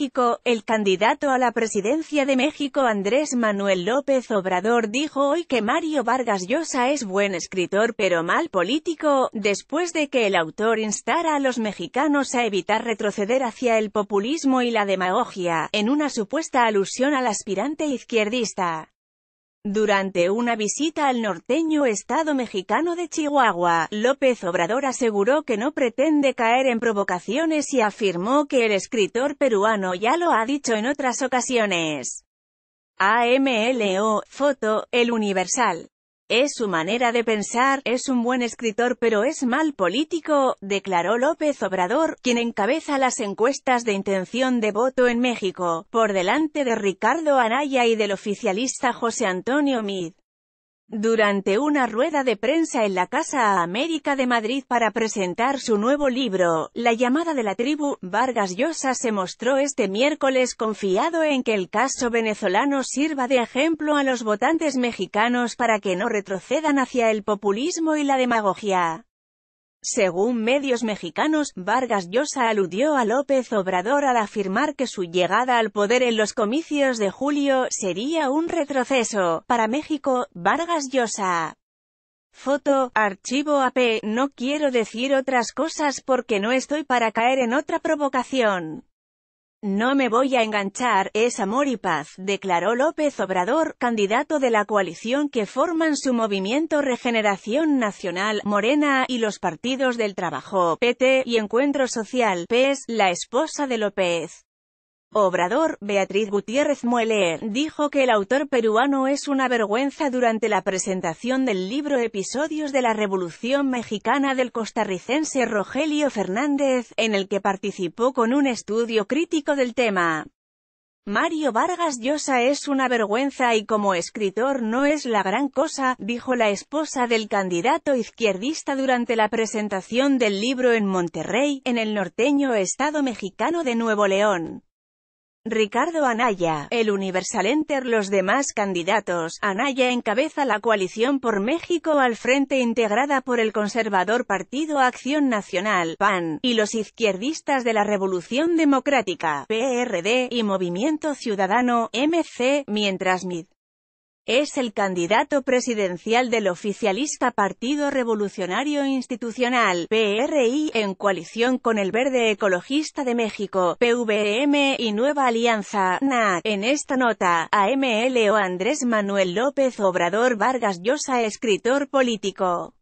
México, el candidato a la presidencia de México Andrés Manuel López Obrador dijo hoy que Mario Vargas Llosa es buen escritor pero mal político, después de que el autor instara a los mexicanos a evitar retroceder hacia el populismo y la demagogia, en una supuesta alusión al aspirante izquierdista. Durante una visita al norteño estado mexicano de Chihuahua, López Obrador aseguró que no pretende caer en provocaciones y afirmó que el escritor peruano ya lo ha dicho en otras ocasiones. AMLO, foto, El Universal. Es su manera de pensar, es un buen escritor pero es mal político, declaró López Obrador, quien encabeza las encuestas de intención de voto en México, por delante de Ricardo Anaya y del oficialista José Antonio Mid durante una rueda de prensa en la Casa América de Madrid para presentar su nuevo libro, La llamada de la tribu, Vargas Llosa se mostró este miércoles confiado en que el caso venezolano sirva de ejemplo a los votantes mexicanos para que no retrocedan hacia el populismo y la demagogia. Según medios mexicanos, Vargas Llosa aludió a López Obrador al afirmar que su llegada al poder en los comicios de julio sería un retroceso para México. Vargas Llosa. Foto, archivo AP, no quiero decir otras cosas porque no estoy para caer en otra provocación. No me voy a enganchar, es amor y paz, declaró López Obrador, candidato de la coalición que forman su movimiento Regeneración Nacional, Morena, y los partidos del Trabajo, PT, y Encuentro Social, PES, la esposa de López. Obrador, Beatriz Gutiérrez Muelle dijo que el autor peruano es una vergüenza durante la presentación del libro Episodios de la Revolución Mexicana del costarricense Rogelio Fernández, en el que participó con un estudio crítico del tema. Mario Vargas Llosa es una vergüenza y como escritor no es la gran cosa, dijo la esposa del candidato izquierdista durante la presentación del libro en Monterrey, en el norteño estado mexicano de Nuevo León. Ricardo Anaya, el Universal Enter los demás candidatos. Anaya encabeza la coalición por México al frente integrada por el conservador Partido Acción Nacional, PAN, y los izquierdistas de la Revolución Democrática, PRD, y Movimiento Ciudadano, MC, mientras MID. Es el candidato presidencial del oficialista Partido Revolucionario Institucional, PRI, en coalición con el Verde Ecologista de México, PVM, y Nueva Alianza, NAC. En esta nota, o Andrés Manuel López Obrador Vargas Llosa, escritor político.